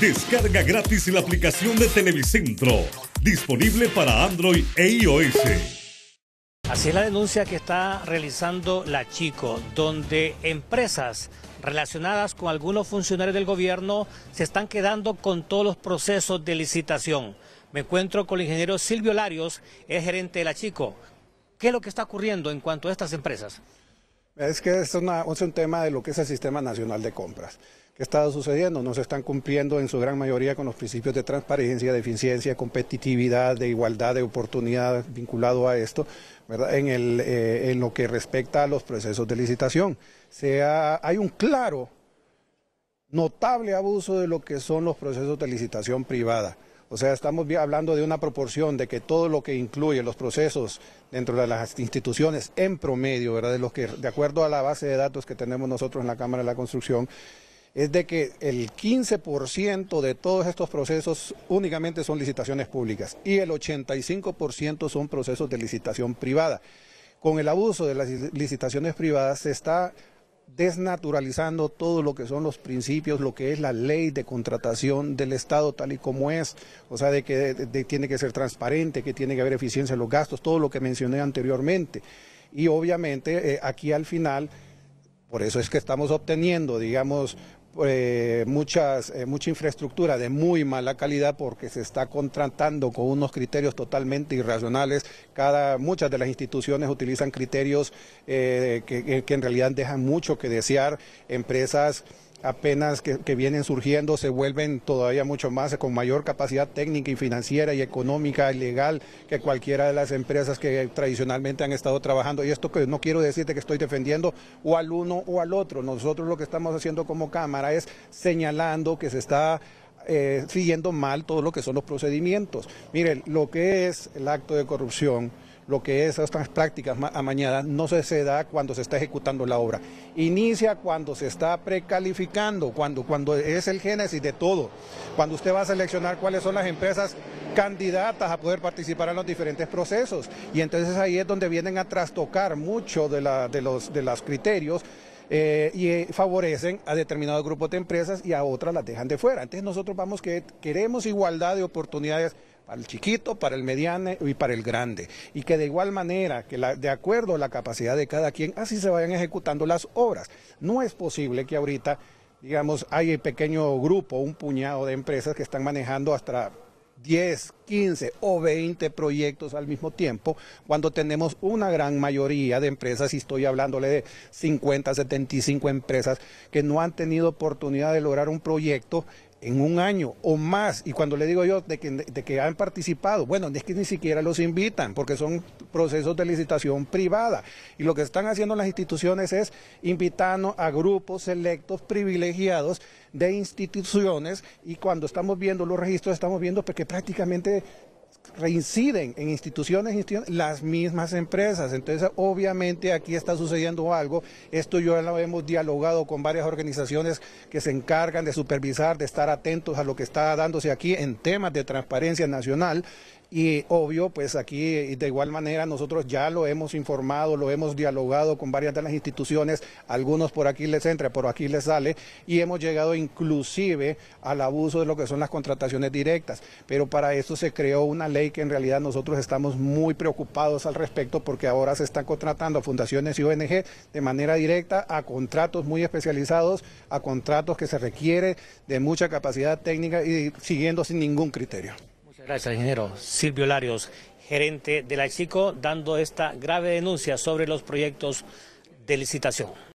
Descarga gratis la aplicación de Televicentro, disponible para Android e iOS. Así es la denuncia que está realizando la Chico, donde empresas relacionadas con algunos funcionarios del gobierno se están quedando con todos los procesos de licitación. Me encuentro con el ingeniero Silvio Larios, es gerente de la Chico. ¿Qué es lo que está ocurriendo en cuanto a estas empresas? Es que es, es un tema de lo que es el Sistema Nacional de Compras. ¿Qué está sucediendo. No se están cumpliendo en su gran mayoría con los principios de transparencia, de eficiencia, competitividad, de igualdad de oportunidad vinculado a esto, ¿verdad? En, el, eh, en lo que respecta a los procesos de licitación. Sea, hay un claro, notable abuso de lo que son los procesos de licitación privada. O sea, estamos hablando de una proporción de que todo lo que incluye los procesos dentro de las instituciones en promedio, ¿verdad? De los que, de acuerdo a la base de datos que tenemos nosotros en la Cámara de la Construcción, es de que el 15% de todos estos procesos únicamente son licitaciones públicas y el 85% son procesos de licitación privada. Con el abuso de las licitaciones privadas se está desnaturalizando todo lo que son los principios, lo que es la ley de contratación del Estado tal y como es, o sea, de que tiene que ser transparente, que tiene que haber eficiencia en los gastos, todo lo que mencioné anteriormente. Y obviamente eh, aquí al final, por eso es que estamos obteniendo, digamos, eh, muchas, eh, mucha infraestructura de muy mala calidad porque se está contratando con unos criterios totalmente irracionales. Cada, muchas de las instituciones utilizan criterios eh, que, que en realidad dejan mucho que desear. Empresas apenas que, vienen surgiendo se vuelven todavía mucho más con mayor capacidad técnica y financiera y económica y legal que cualquiera de las empresas que tradicionalmente han estado trabajando. Y esto que pues, no quiero decirte que estoy defendiendo o al uno o al otro. Nosotros lo que estamos haciendo como Cámara es señalando que se está eh, siguiendo mal todo lo que son los procedimientos. Miren, lo que es el acto de corrupción lo que es estas prácticas a mañana no se, da cuando se está ejecutando la obra. Inicia cuando se está precalificando, cuando, cuando es el génesis de todo, cuando usted va a seleccionar cuáles son las empresas candidatas a poder participar en los diferentes procesos. Y entonces ahí es donde vienen a trastocar mucho de, de, los, de los criterios eh, y eh, favorecen a determinados grupos de empresas y a otras las dejan de fuera. Entonces nosotros vamos que queremos igualdad de oportunidades para el chiquito, para el mediano y para el grande. Y que de igual manera, que la, de acuerdo a la capacidad de cada quien, así se vayan ejecutando las obras. No es posible que ahorita, digamos, hay un pequeño grupo, un puñado de empresas que están manejando hasta 10, 15 o 20 proyectos al mismo tiempo, cuando tenemos una gran mayoría de empresas, y estoy hablándole de 50, 75 empresas que no han tenido oportunidad de lograr un proyecto en un año o más, y cuando le digo yo de que, han participado, bueno, es que ni siquiera los invitan porque son procesos de licitación privada. Y lo que están haciendo las instituciones es invitando a grupos selectos privilegiados de instituciones y cuando estamos viendo los registros estamos viendo porque pues, prácticamente reinciden en instituciones, las mismas empresas. Entonces, obviamente aquí está sucediendo algo. Esto yo lo hemos dialogado con varias organizaciones que se encargan de supervisar, de estar atentos a lo que está dándose aquí en temas de transparencia nacional. Y obvio, pues aquí eh, de igual manera nosotros ya lo hemos informado, lo hemos dialogado con varias de las instituciones, algunos por aquí les entra, por aquí les sale, y hemos llegado inclusive al abuso de lo que son las contrataciones directas. Pero para esto se creó una ley que en realidad nosotros estamos muy preocupados al respecto porque ahora se están contratando a fundaciones y ONG de manera directa a contratos muy especializados, a contratos que se requiere de mucha capacidad técnica y siguiendo sin ningún criterio gracias, ingeniero. Silvio Larios, gerente de la Chico, dando esta grave denuncia sobre los proyectos de licitación.